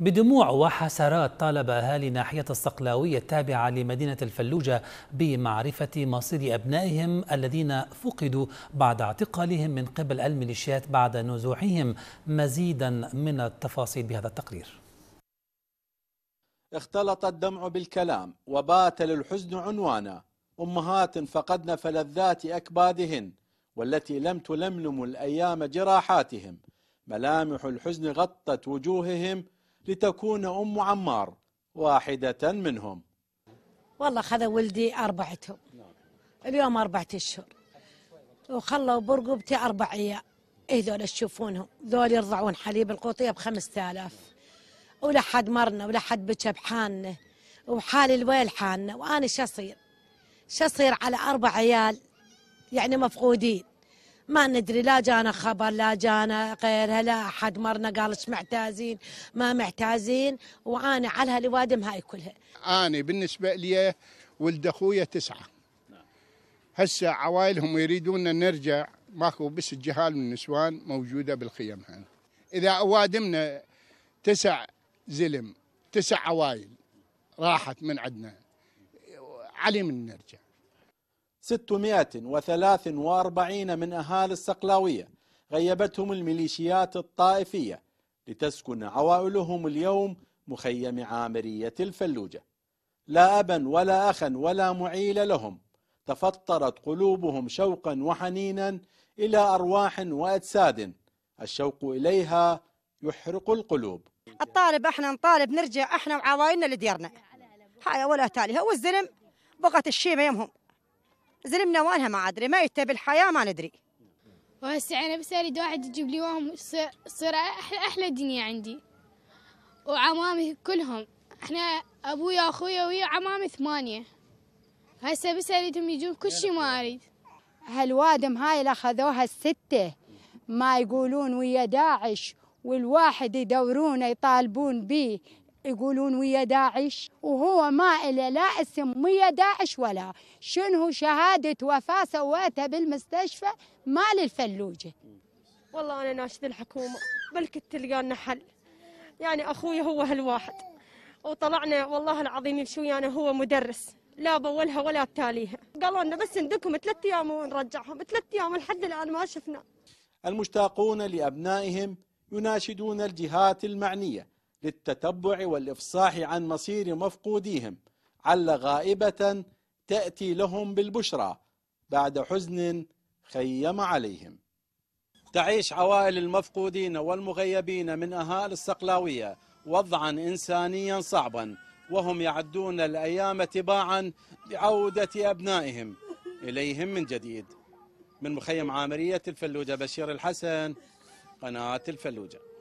بدموع وحسرات طالب أهالي ناحية الصقلاوية التابعة لمدينة الفلوجة بمعرفة مصير أبنائهم الذين فقدوا بعد اعتقالهم من قبل الميليشيات بعد نزوحهم مزيدا من التفاصيل بهذا التقرير اختلط الدمع بالكلام وبات للحزن عنوانا أمهات فقدن فلذات أكبادهن والتي لم تلملم الأيام جراحاتهم ملامح الحزن غطت وجوههم لتكون أم عمار واحدة منهم والله خذ ولدي أربعتهم اليوم أربعة أشهر وخلوا برقبتي أربع عيال إيه ذول تشوفونهم ذول يرضعون حليب القوطية بخمسة آلاف ولا حد مرنا ولا حد بكى بحالنا وحال الويل حالنا وأنا شو أصير شو أصير على أربع عيال يعني مفقودين ما ندري لا جانا خبر لا جانا غيرها لا احد مرنا قال ايش ما معتازين وانا على هالوادم هاي كلها. انا بالنسبه لي ولد اخويا تسعه. هسه عوائلهم يريدون نرجع ماكو بس الجهال من النسوان موجوده بالخيم هنا. اذا اوادمنا تسع زلم تسع عوائل راحت من عندنا علي من نرجع 643 من أهالي الصقلاوية غيبتهم الميليشيات الطائفية لتسكن عوائلهم اليوم مخيم عامرية الفلوجة لا أبا ولا أخا ولا معيل لهم تفطرت قلوبهم شوقا وحنينا إلى أرواح وأجساد الشوق إليها يحرق القلوب الطالب احنا نطالب نرجع احنا وعوائلنا لديارنا هاي ولا تاليها والزلم بقت الشيمه يمهم زلمنا وانها ما ادري ما يتبي الحياه ما ندري وهسه انا بس اريد واحد يجيب لي وهم يصير احلى احلى دنيا عندي وعمامي كلهم احنا ابويا اخويا ويا عمامي ثمانيه هسه بس اريدهم يجون كل شيء ما اريد هالوادم هاي اللي اخذوها السته ما يقولون ويا داعش والواحد يدورونه يطالبون به يقولون ويا داعش وهو ما إلى لا اسم ويا داعش ولا شنو شهادة وفاة سويتها بالمستشفى مال الفلوجة والله أنا ناشد الحكومة كنت تلقانا حل يعني أخوي هو هالواحد وطلعنا والله العظيم يمشي ويانا يعني هو مدرس لا بولها ولا تاليها قالوا لنا بس ندكم ثلاث ايام ونرجعهم ثلاث ايام لحد الان ما شفنا المشتاقون لابنائهم يناشدون الجهات المعنيه للتتبع والإفصاح عن مصير مفقوديهم عل غائبة تأتي لهم بالبشرى بعد حزن خيم عليهم تعيش عوائل المفقودين والمغيبين من أهالي الصقلاوية وضعا إنسانيا صعبا وهم يعدون الأيام تباعا بعودة أبنائهم إليهم من جديد من مخيم عامرية الفلوجة بشير الحسن قناة الفلوجة